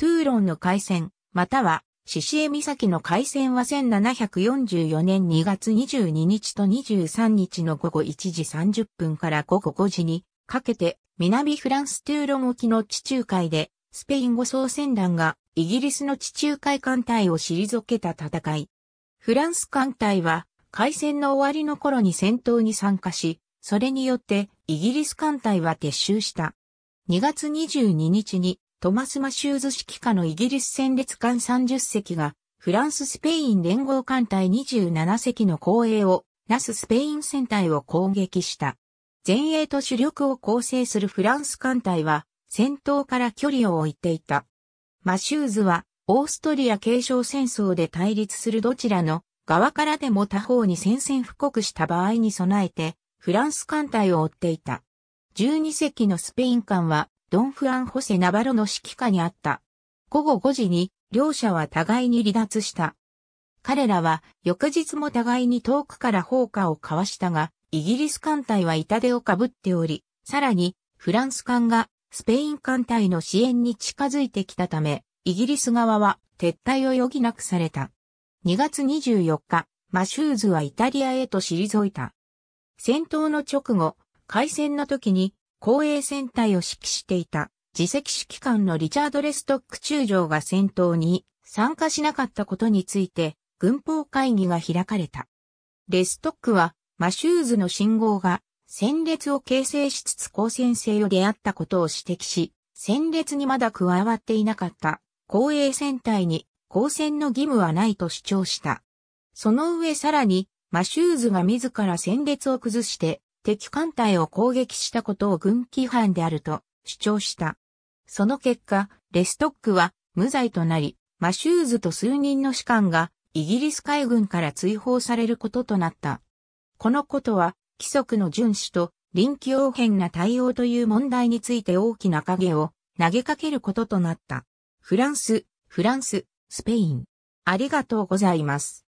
トゥーロンの海戦、または、シシエ岬の海戦は1744年2月22日と23日の午後1時30分から午後5時にかけて南フランストゥーロン沖の地中海でスペイン語操船団がイギリスの地中海艦隊を退けた戦い。フランス艦隊は海戦の終わりの頃に戦闘に参加し、それによってイギリス艦隊は撤収した。2月22日にトマス・マシューズ指揮下のイギリス戦列艦30隻が、フランス・スペイン連合艦隊27隻の後衛を、ナス・スペイン戦隊を攻撃した。前衛と主力を構成するフランス艦隊は、戦闘から距離を置いていた。マシューズは、オーストリア継承戦争で対立するどちらの側からでも他方に宣戦布告した場合に備えて、フランス艦隊を追っていた。12隻のスペイン艦はドン・フアン・ホセ・ナバロの指揮下にあった。午後5時に、両者は互いに離脱した。彼らは翌日も互いに遠くから砲火を交わしたが、イギリス艦隊は痛手をかぶっており、さらにフランス艦がスペイン艦隊の支援に近づいてきたため、イギリス側は撤退を余儀なくされた。2月24日、マシューズはイタリアへと退いた。戦闘の直後、海戦の時に後衛戦隊を指揮していた自責指揮官のリチャード・レストック中将が戦闘に参加しなかったことについて軍法会議が開かれた。レストックはマシューズの信号が戦列を形成しつつ交戦性を出会ったことを指摘し、戦列にまだ加わっていなかった後衛戦隊に交戦の義務はないと主張した。その上さらに、マシューズが自ら戦列を崩して敵艦隊を攻撃したことを軍規犯であると主張した。その結果、レストックは無罪となり、マシューズと数人の士官がイギリス海軍から追放されることとなった。このことは、規則の遵守と臨機応変な対応という問題について大きな影を投げかけることとなった。フランス、フランス、スペイン。ありがとうございます。